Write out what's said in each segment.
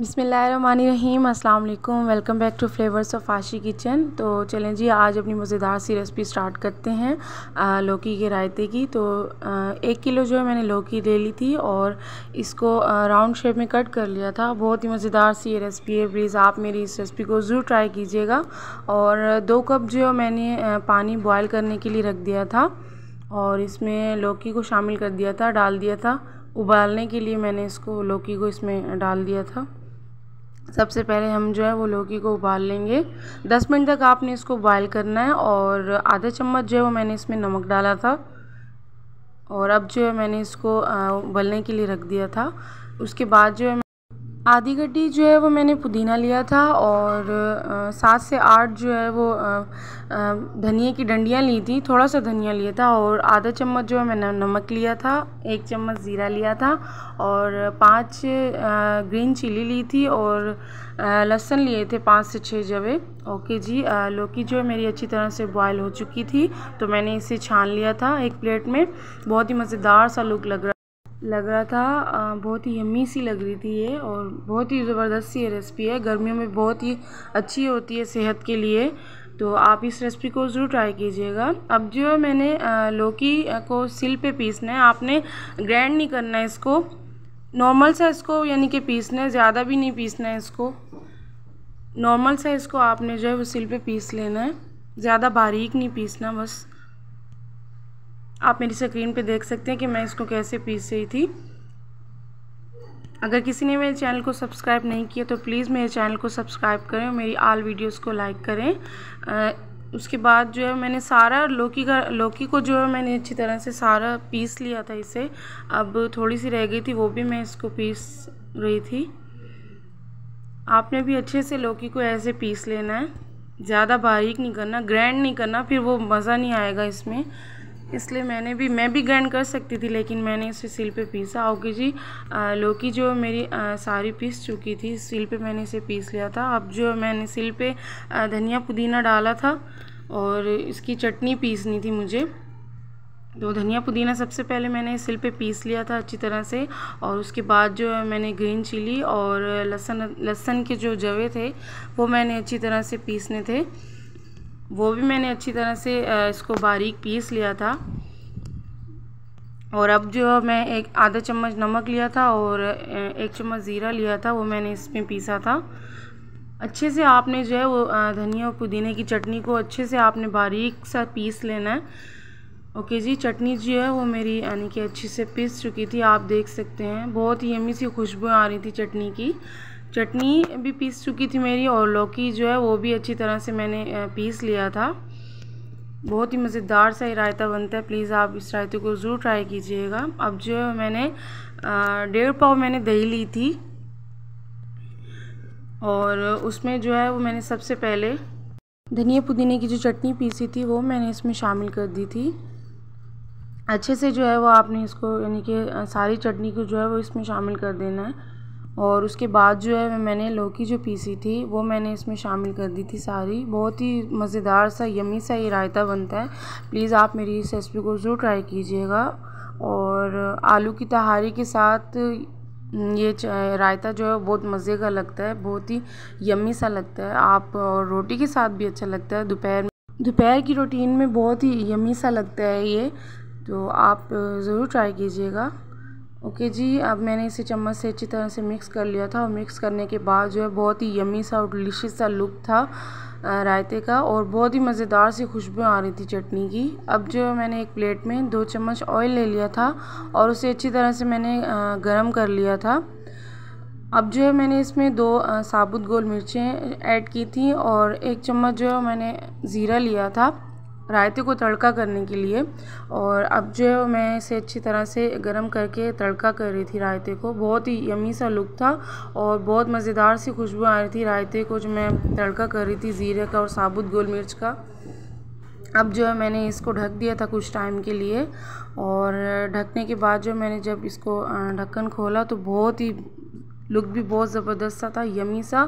अस्सलाम वालेकुम welcome back to flavours of Aashi kitchen तो चलें जी आज अपनी मज़ेदार सी रेसिपी स्टार्ट करते हैं आ, लौकी के रायते की तो आ, एक किलो जो है मैंने लौकी ले ली थी और इसको आ, राउंड शेप में कट कर लिया था बहुत ही मज़ेदार सी ये रेसिपी है प्लीज़ आप मेरी इस रेसिपी को ज़रूर ट्राई कीजिएगा और दो कप जो है मैंने पानी बॉयल करने के लिए रख दिया था और इसमें लौकी को शामिल कर दिया था डाल दिया था उबालने के लिए मैंने इसको लौकी को इसमें डाल दिया था सबसे पहले हम जो है वो लौकी को उबाल लेंगे 10 मिनट तक आपने इसको बॉयल करना है और आधा चम्मच जो है वो मैंने इसमें नमक डाला था और अब जो है मैंने इसको उबलने के लिए रख दिया था उसके बाद जो है आधी गड्डी जो है वो मैंने पुदीना लिया था और सात से आठ जो है वो धनिए की डंडियाँ ली थी थोड़ा सा धनिया लिया था और आधा चम्मच जो है मैंने नमक लिया था एक चम्मच ज़ीरा लिया था और पांच ग्रीन चिली ली थी और लहसुन लिए थे पाँच से छः जवे ओके जी लौकी जो है मेरी अच्छी तरह से बॉयल हो चुकी थी तो मैंने इसे छान लिया था एक प्लेट में बहुत ही मज़ेदार सा लुक लग रहा लग रहा था बहुत ही यम्मी सी लग रही थी ये और बहुत ही ज़बरदस्त सी रेसिपी है गर्मियों में बहुत ही अच्छी होती है सेहत के लिए तो आप इस रेसिपी को ज़रूर ट्राई कीजिएगा अब जो मैंने लौकी को सिल पे पीसना है आपने ग्रैंड नहीं करना है इसको नॉर्मल सा इसको यानी कि पीसना है ज़्यादा भी नहीं पीसना है इसको नॉर्मल सा इसको आपने जो है वो सिल पे पीस लेना है ज़्यादा बारीक नहीं पीसना बस आप मेरी स्क्रीन पे देख सकते हैं कि मैं इसको कैसे पीस रही थी अगर किसी ने मेरे चैनल को सब्सक्राइब नहीं किया तो प्लीज़ मेरे चैनल को सब्सक्राइब करें मेरी आल वीडियोस को लाइक करें आ, उसके बाद जो है मैंने सारा लौकी का लौकी को जो है मैंने अच्छी तरह से सारा पीस लिया था इसे अब थोड़ी सी रह गई थी वो भी मैं इसको पीस रही थी आपने भी अच्छे से लौकी को ऐसे पीस लेना है ज़्यादा बारीक नहीं करना ग्रैंड नहीं करना फिर वो मज़ा नहीं आएगा इसमें इसलिए मैंने भी मैं भी ग्रैंड कर सकती थी लेकिन मैंने इसे सिल पे पीसा ओके जी लौकी जो मेरी आ, सारी पीस चुकी थी सिल पे मैंने इसे पीस लिया था अब जो मैंने सिल पे धनिया पुदीना डाला था और इसकी चटनी पीसनी थी मुझे तो धनिया पुदीना सबसे पहले मैंने सिल पे पीस लिया था अच्छी तरह से और उसके बाद जो है मैंने ग्रीन चिली और लहसन लहसन के जो जवे थे वो मैंने अच्छी तरह से पीसने थे वो भी मैंने अच्छी तरह से इसको बारीक पीस लिया था और अब जो मैं एक आधा चम्मच नमक लिया था और एक चम्मच ज़ीरा लिया था वो मैंने इसमें पीसा था अच्छे से आपने जो है वो धनिया और पुदीने की चटनी को अच्छे से आपने बारीक सा पीस लेना है ओके जी चटनी जो है वो मेरी यानी कि अच्छे से पीस चुकी थी आप देख सकते हैं बहुत ही यमी सी खुशबू आ रही थी चटनी की चटनी भी पीस चुकी थी मेरी और लौकी जो है वो भी अच्छी तरह से मैंने पीस लिया था बहुत ही मज़ेदार सा ही रायता बनता है प्लीज़ आप इस रायते को ज़रूर ट्राई कीजिएगा अब जो है मैंने डेढ़ पाव मैंने दही ली थी और उसमें जो है वो मैंने सबसे पहले धनिया पुदीने की जो चटनी पीसी थी वो मैंने इसमें शामिल कर दी थी अच्छे से जो है वो आपने इसको यानी कि सारी चटनी को जो है वो इसमें शामिल कर देना है और उसके बाद जो है मैंने लौकी जो पीसी थी वो मैंने इसमें शामिल कर दी थी सारी बहुत ही मज़ेदार सा यमी सा ये रायता बनता है प्लीज़ आप मेरी इस रेसिपी को ज़रूर ट्राई कीजिएगा और आलू की तहारी के साथ हम्म, ये रायता जो है बहुत मज़े का लगता है बहुत ही यमी सा लगता है आप और रोटी के साथ भी अच्छा लगता है दोपहर में दोपहर की रूटीन में बहुत ही यमी सा लगता है ये तो आप ज़रूर ट्राई कीजिएगा ओके जी अब मैंने इसे चम्मच से अच्छी तरह से मिक्स कर लिया था और मिक्स करने के बाद जो है बहुत ही यमी सा और डिलीशियस सा लुक था रायते का और बहुत ही मज़ेदार सी खुशबू आ रही थी चटनी की अब जो मैंने एक प्लेट में दो चम्मच ऑयल ले लिया था और उसे अच्छी तरह से मैंने गरम कर लिया था अब जो है मैंने इसमें दो साबुत गोल मिर्चें ऐड की थी और एक चम्मच जो है मैंने ज़ीरा लिया था रायते को तड़का करने के लिए और अब जो मैं इसे अच्छी तरह से गरम करके तड़का कर रही थी रायते को बहुत ही यमी सा लुक था और बहुत मज़ेदार सी खुशबू आ रही थी रायते को जो मैं तड़का कर रही थी ज़ीरे का और साबुत गोल मिर्च का अब जो है मैंने इसको ढक दिया था कुछ टाइम के लिए और ढकने के बाद जो मैंने जब इसको ढक्कन खोला तो बहुत ही लुक भी बहुत ज़बरदस्त सा था यमी सा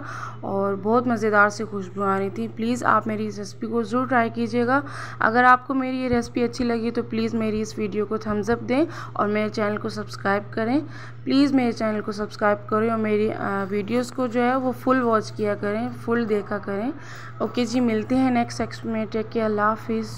और बहुत मज़ेदार से खुशबू आ रही थी प्लीज़ आप मेरी इस रेसिपी को ज़रूर ट्राई कीजिएगा अगर आपको मेरी ये रेसिपी अच्छी लगी तो प्लीज़ मेरी इस वीडियो को थम्सअप दें और मेरे चैनल को सब्सक्राइब करें प्लीज़ मेरे चैनल को सब्सक्राइब करें और मेरी वीडियोज़ को जो है वो फुल वॉच किया करें फुल देखा करें ओके जी मिलते हैं नेक्स्ट एक्सपेरिमेंट के अल्लाह हाफिज़